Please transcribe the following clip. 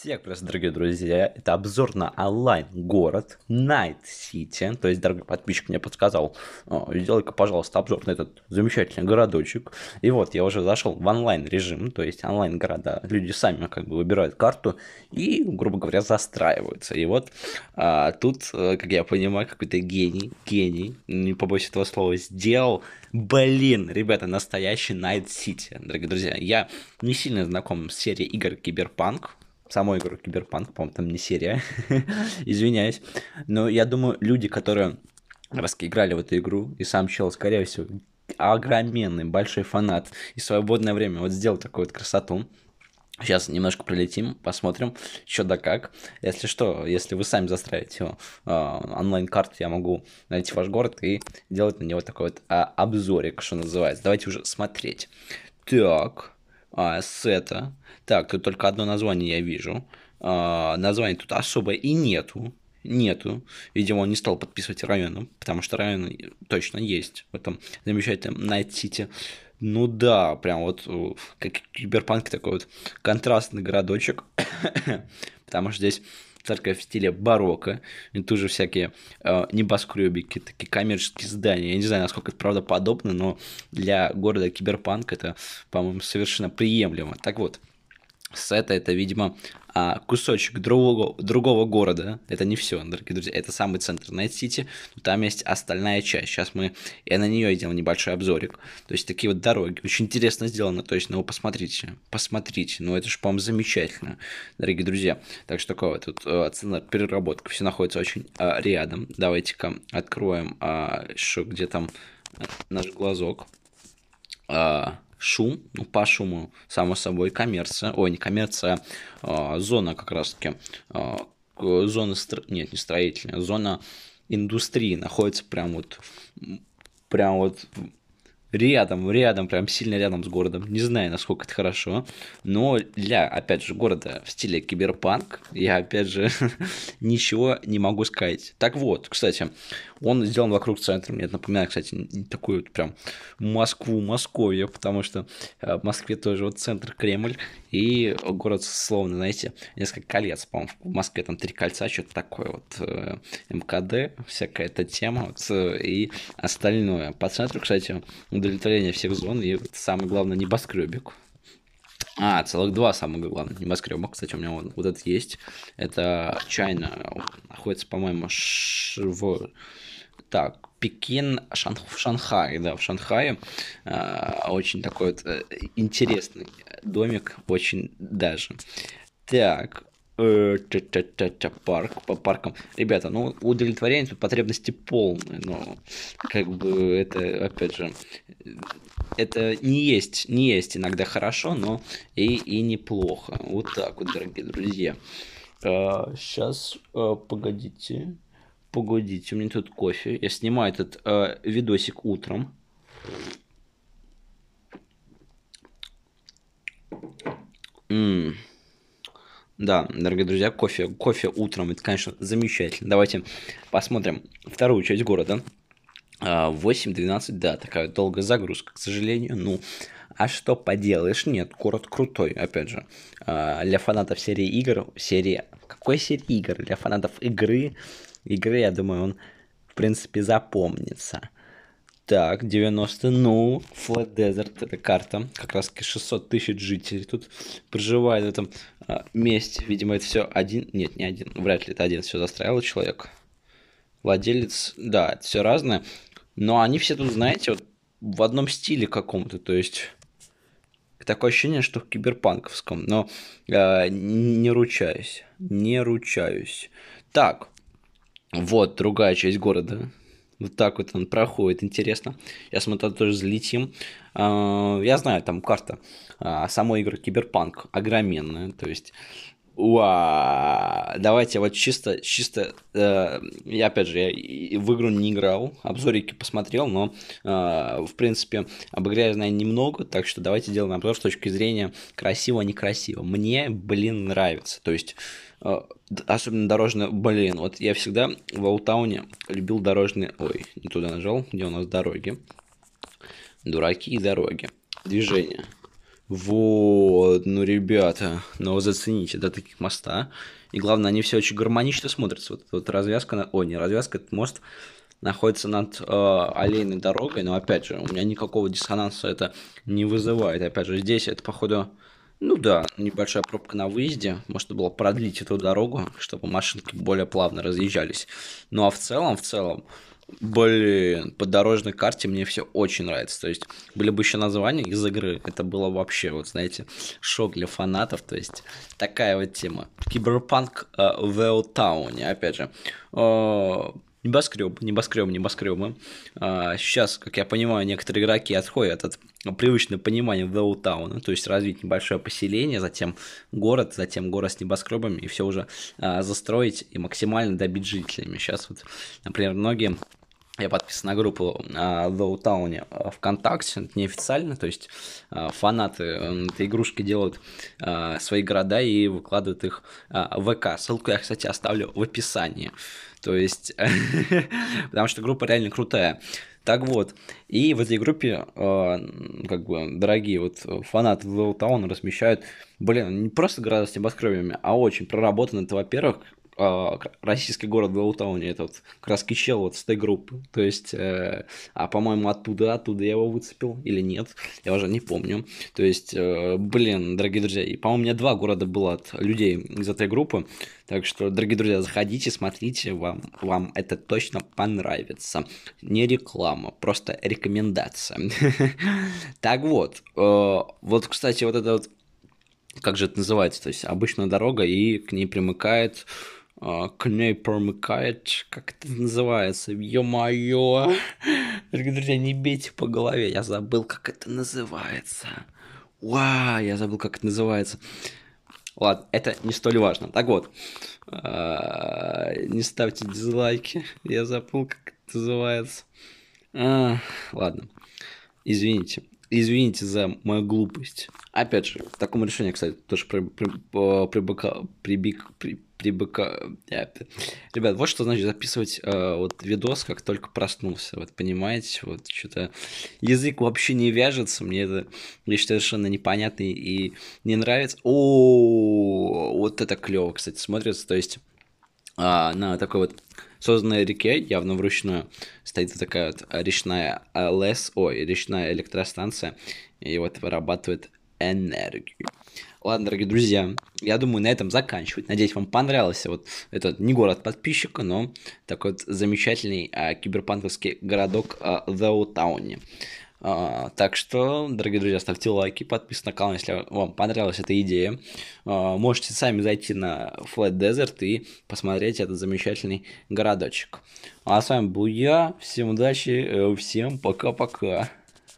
Всех привет, дорогие друзья, это обзор на онлайн-город Night City, то есть дорогой подписчик мне подсказал, сделай-ка, пожалуйста, обзор на этот замечательный городочек, и вот я уже зашел в онлайн-режим, то есть онлайн-города, люди сами как бы выбирают карту и, грубо говоря, застраиваются, и вот а, тут, э, как я понимаю, какой-то гений, гений, не побоюсь этого слова, сделал, блин, ребята, настоящий Night City, дорогие друзья, я не сильно знаком с серией игр Киберпанк, саму игру Киберпанк, по-моему, там не серия, извиняюсь. Но я думаю, люди, которые раз играли в эту игру, и сам чел, скорее всего, огроменный, большой фанат, и свободное время вот сделал такую вот красоту, Сейчас немножко пролетим, посмотрим, что да как. Если что, если вы сами застраиваете э, онлайн-карту, я могу найти ваш город и делать на него такой вот э, обзорик, что называется. Давайте уже смотреть. Так, а, сета. Так, тут только одно название я вижу. А, названия тут особо и нету. Нету. Видимо, он не стал подписывать районом, потому что район точно есть в этом замечательном Найт-Сити. Ну да, прям вот как киберпанк такой вот контрастный городочек, потому что здесь церковь в стиле барокко, и тут же всякие э, небоскребики, такие коммерческие здания. Я не знаю, насколько это правдоподобно, но для города киберпанк это, по-моему, совершенно приемлемо. Так вот, Сета это, видимо, а, кусочек другого, другого города. Это не все, дорогие друзья. Это самый центр Найт-Сити. Там есть остальная часть. Сейчас мы я на нее делал небольшой обзорик. То есть такие вот дороги. Очень интересно сделано. То есть, ну, посмотрите. Посмотрите. Ну, это же, по-моему, замечательно, дорогие друзья. Так что такое вот тут а, цена переработка. Все находится очень э, рядом. Давайте-ка откроем, э, что где там наш глазок. А, шум, ну, по шуму, само собой, коммерция, ой, не коммерция, а зона как раз-таки, а, зона, стро... нет, не строительная, зона индустрии находится прям вот, прям вот рядом, рядом, прям сильно рядом с городом. Не знаю, насколько это хорошо, но для, опять же, города в стиле киберпанк, я, опять же, ничего не могу сказать. Так вот, кстати, он сделан вокруг центра, мне это напоминает, кстати, такую вот прям Москву, Московию, потому что э, в Москве тоже вот центр Кремль и город, словно, знаете, несколько колец, по-моему, в Москве там три кольца, что-то такое вот, э, МКД, всякая эта тема, вот, э, и остальное. По центру, кстати, удовлетворение всех зон и самое главное небоскребик. А, целых два самых главных небоскреба. Кстати, у меня вот, вот этот есть. Это Чайна. Находится, по-моему, ш... в... Так, Пекин, Шан... в Шанхае, да, в Шанхае. Э, очень такой вот э, интересный домик, очень даже. Так, Э, парк по паркам. Ребята, ну удовлетворяем потребности полные, но как бы это, опять же, это не есть, не есть иногда хорошо, но и, и неплохо. Вот так вот, дорогие друзья. А, сейчас, а, погодите, погодите, у меня тут кофе. Я снимаю этот а, видосик утром. Ммм. Да, дорогие друзья, кофе, кофе утром, это, конечно, замечательно. Давайте посмотрим вторую часть города. 8-12, а, да, такая долгая загрузка, к сожалению. Ну, а что поделаешь? Нет, город крутой, опять же. А, для фанатов серии игр, серии... Какой серии игр? Для фанатов игры, игры, я думаю, он, в принципе, запомнится. Так, 90, ну, Flat Desert, это карта, как раз 600 тысяч жителей тут проживает в этом а, месте. Видимо, это все один, нет, не один, вряд ли это один, все застраивал человек. Владелец, да, это все разное. Но они все тут, знаете, вот в одном стиле каком-то, то есть... Такое ощущение, что в киберпанковском, но э, не ручаюсь, не ручаюсь. Так, вот другая часть города, вот так вот он проходит, интересно. Сейчас мы там тоже залетим. А, я знаю, там карта а, самой игры Киберпанк огроменная, то есть Уа! Давайте вот чисто, чисто, э, я опять же, я в игру не играл, обзорики посмотрел, но, э, в принципе, об игре я знаю немного, так что давайте делаем обзор с точки зрения красиво-некрасиво. Мне, блин, нравится, то есть, э, особенно дорожное, блин, вот я всегда в Аутауне любил дорожные, ой, не туда нажал, где у нас дороги, дураки и дороги, движение. Вот, ну, ребята, но ну, зацените, до таких моста. И главное, они все очень гармонично смотрятся. Вот, вот развязка, на... о, не развязка, этот мост находится над э, аллейной дорогой, но, опять же, у меня никакого диссонанса это не вызывает. Опять же, здесь это, походу, ну да, небольшая пробка на выезде. Можно было продлить эту дорогу, чтобы машинки более плавно разъезжались. Ну а в целом, в целом, э, Блин, по карте мне все очень нравится. То есть, были бы еще названия из игры, это было вообще, вот знаете, шок для фанатов. То есть, такая вот тема. Киберпанк э, в Элтауне, опять же. Э, небоскреб, небоскреб, небоскребы. Э, сейчас, как я понимаю, некоторые игроки отходят от привычного понимания The то есть развить небольшое поселение, затем город, затем город с небоскребами, и все уже э, застроить и максимально добить жителями. Сейчас вот, например, многие я подписан на группу Лоутауне э, ВКонтакте, это неофициально, то есть э, фанаты э, этой игрушки делают а, свои города и выкладывают их а, в ВК. Ссылку я, кстати, оставлю в описании. То есть, потому что группа реально крутая. Так вот, и в этой группе, э, как бы, дорогие вот фанаты Лоутауна размещают, блин, не просто города с небоскребами, а очень проработаны. это, во-первых, а, российский город в Даутауне, этот краски вот с этой группы. То есть, э, а по-моему, оттуда, оттуда я его выцепил или нет, я уже не помню. То есть, э, блин, дорогие друзья, и, по-моему, у меня два города было от людей из этой группы. Так что, дорогие друзья, заходите, смотрите, вам, вам это точно понравится. Не реклама, просто рекомендация. Так вот, э, вот, кстати, вот это вот как же это называется, то есть обычная дорога, и к ней примыкает а, к ней промыкает, как это называется, ё-моё, друзья, не бейте по голове, я забыл, как это называется, уа, я забыл, как это называется, ладно, это не столь важно, так вот, а, не ставьте дизлайки, я забыл, как это называется, а, ладно, извините, извините за мою глупость. Опять же, к такому решению, кстати, тоже прибег, прибег, прибыка... Э, Ребят, вот что значит записывать э, вот видос, как только проснулся. Вот понимаете, вот что-то язык вообще не вяжется, мне это, я совершенно непонятно и не нравится. О, вот это клево, кстати, смотрится. То есть а, на такой вот созданной реке, явно вручную, стоит вот такая вот речная а, ЛС, ой, речная электростанция, и вот вырабатывает энергию. Ладно, дорогие друзья, я думаю, на этом заканчивать. Надеюсь, вам понравился вот этот не город подписчика, но такой вот замечательный а, киберпанковский городок а, The Тауне. Uh, так что, дорогие друзья, ставьте лайки, подписывайтесь на канал, если вам понравилась эта идея. Uh, можете сами зайти на Flat Desert и посмотреть этот замечательный городочек. А с вами был я, всем удачи, э, всем пока-пока.